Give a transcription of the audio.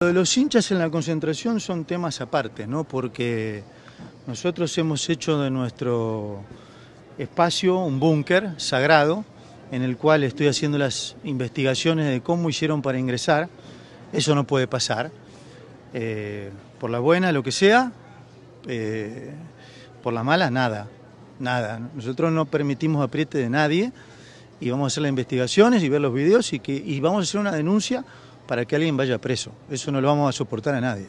de los hinchas en la concentración son temas aparte, ¿no? porque nosotros hemos hecho de nuestro espacio un búnker sagrado en el cual estoy haciendo las investigaciones de cómo hicieron para ingresar. Eso no puede pasar. Eh, por la buena, lo que sea, eh, por la mala, nada. Nada. Nosotros no permitimos apriete de nadie y vamos a hacer las investigaciones y ver los videos y, que, y vamos a hacer una denuncia para que alguien vaya preso. Eso no lo vamos a soportar a nadie.